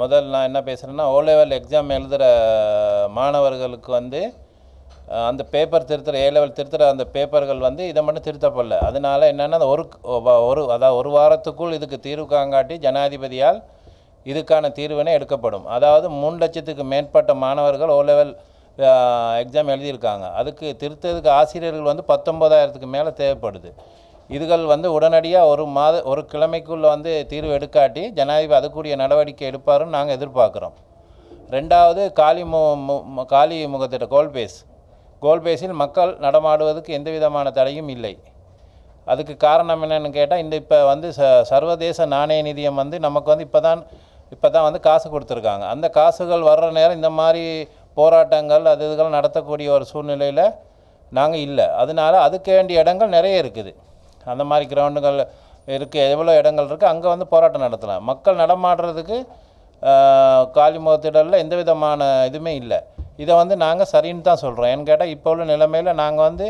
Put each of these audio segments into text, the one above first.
முதல் நான் என்ன பேசுகிறேன்னா ஓ லெவல் எக்ஸாம் எழுதுகிற மாணவர்களுக்கு வந்து அந்த பேப்பர் திருத்துகிற ஏ லெவல் திருத்துகிற அந்த பேப்பர்கள் வந்து இதை மட்டும் திருத்தப்படல அதனால் என்னென்னா ஒரு ஒரு அதாவது ஒரு வாரத்துக்குள் இதுக்கு தீர்வு காங்காட்டி ஜனாதிபதியால் இதுக்கான தீர்வுனே எடுக்கப்படும் அதாவது மூணு லட்சத்துக்கு மேற்பட்ட மாணவர்கள் ஓ லெவல் எக்ஸாம் எழுதியிருக்காங்க அதுக்கு திருத்ததுக்கு ஆசிரியர்கள் வந்து பத்தொம்பதாயிரத்துக்கு மேலே தேவைப்படுது இதுகள் வந்து உடனடியாக ஒரு மாத ஒரு கிழமைக்குள்ளே வந்து தீர்வு எடுக்காட்டி ஜனாதிபதி அதுக்குரிய நடவடிக்கை எடுப்பாருன்னு நாங்கள் எதிர்பார்க்குறோம் ரெண்டாவது காலி மு காலி முகத்திட்ட கோல்பேஸ் கோல்பேஸில் மக்கள் நடமாடுவதற்கு எந்த விதமான தடையும் இல்லை அதுக்கு காரணம் என்னென்னு கேட்டால் இந்த இப்போ வந்து ச சர்வதேச நாணய நிதியம் வந்து நமக்கு வந்து இப்போ தான் இப்போ தான் வந்து காசு கொடுத்துருக்காங்க அந்த காசுகள் வர்ற நேரம் இந்த மாதிரி போராட்டங்கள் அது இதுகள் நடத்தக்கூடிய ஒரு சூழ்நிலையில் நாங்கள் இல்லை அதனால் அதுக்கு வேண்டிய இடங்கள் நிறைய இருக்குது அந்த மாதிரி கிரவுண்டுகள் இருக்குது எவ்வளோ இடங்கள் இருக்குது அங்கே வந்து போராட்டம் நடத்தலாம் மக்கள் நடமாடுறதுக்கு காலிமுகத்திடலில் எந்த விதமான இதுவுமே இல்லை இதை வந்து நாங்கள் சரின்னு தான் சொல்கிறோம் ஏன்னு கேட்டால் இப்போ உள்ள நிலைமையில் நாங்கள் வந்து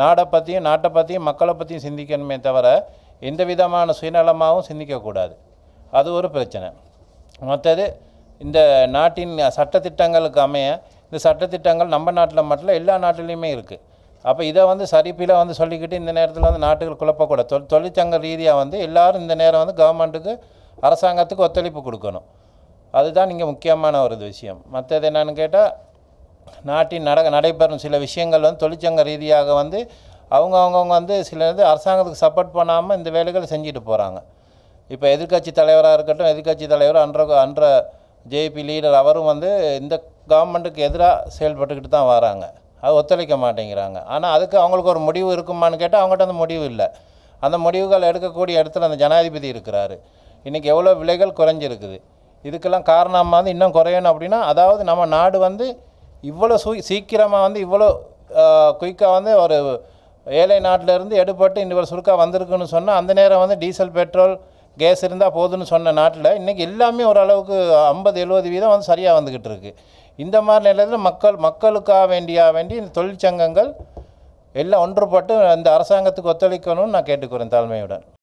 நாடை பற்றியும் நாட்டை பற்றியும் மக்களை பற்றியும் சிந்திக்கணுமே தவிர எந்த விதமான சுயநலமாகவும் சிந்திக்கக்கூடாது அது ஒரு பிரச்சனை மற்றது இந்த நாட்டின் சட்டத்திட்டங்களுக்கு அமைய இந்த சட்டத்திட்டங்கள் நம்ம நாட்டில் மட்டும் எல்லா நாட்டிலையுமே இருக்குது அப்போ இதை வந்து சரிப்பில் வந்து சொல்லிக்கிட்டு இந்த நேரத்தில் வந்து நாட்டுகள் குழப்பக்கூடாது தொழில் தொழிற்சங்க ரீதியாக வந்து எல்லோரும் இந்த நேரம் வந்து கவர்மெண்ட்டுக்கு அரசாங்கத்துக்கு ஒத்துழைப்பு கொடுக்கணும் அதுதான் இங்கே முக்கியமான ஒரு விஷயம் மற்றது என்னென்னு கேட்டால் நாட்டின் நட நடைபெறும் சில விஷயங்கள் வந்து தொழிற்சங்க ரீதியாக வந்து அவங்க அவங்கவுங்க வந்து சில இது அரசாங்கத்துக்கு சப்போர்ட் பண்ணாமல் இந்த வேலைகளை செஞ்சுட்டு போகிறாங்க இப்போ எதிர்கட்சி தலைவராக இருக்கட்டும் எதிர்கட்சி தலைவர் அன்ற அன்ற ஜேபி லீடர் அவரும் வந்து இந்த கவர்மெண்ட்டுக்கு எதிராக செயல்பட்டுக்கிட்டு தான் வராங்க அது ஒத்துழைக்க மாட்டேங்கிறாங்க ஆனால் அதுக்கு அவங்களுக்கு ஒரு முடிவு இருக்குமான்னு கேட்டால் அவங்ககிட்ட அந்த முடிவு இல்லை அந்த முடிவுகள் எடுக்கக்கூடிய இடத்துல அந்த ஜனாதிபதி இருக்கிறாரு இன்றைக்கி எவ்வளோ விலைகள் குறைஞ்சிருக்குது இதுக்கெல்லாம் காரணமாக வந்து இன்னும் குறையணும் அப்படின்னா அதாவது நம்ம நாடு வந்து இவ்வளோ சூ சீக்கிரமாக வந்து இவ்வளோ குயிக்காக வந்து ஒரு ஏழை நாட்டிலேருந்து எடுபட்டு இன்னொரு சுருக்காக வந்திருக்குன்னு சொன்னால் அந்த நேரம் வந்து டீசல் பெட்ரோல் கேஸ் இருந்தால் போதுன்னு சொன்ன நாட்டில் இன்றைக்கி எல்லாமே ஓரளவுக்கு ஐம்பது எழுபது வீதம் வந்து சரியாக வந்துக்கிட்டு இருக்குது இந்த மாதிரி நிலையில் மக்கள் மக்களுக்காக வேண்டியா வேண்டி இந்த தொழிற்சங்கங்கள் எல்லாம் ஒன்றுபட்டு இந்த அரசாங்கத்துக்கு ஒத்துழைக்கணும்னு நான் கேட்டுக்கிறேன் தாழ்மையுடன்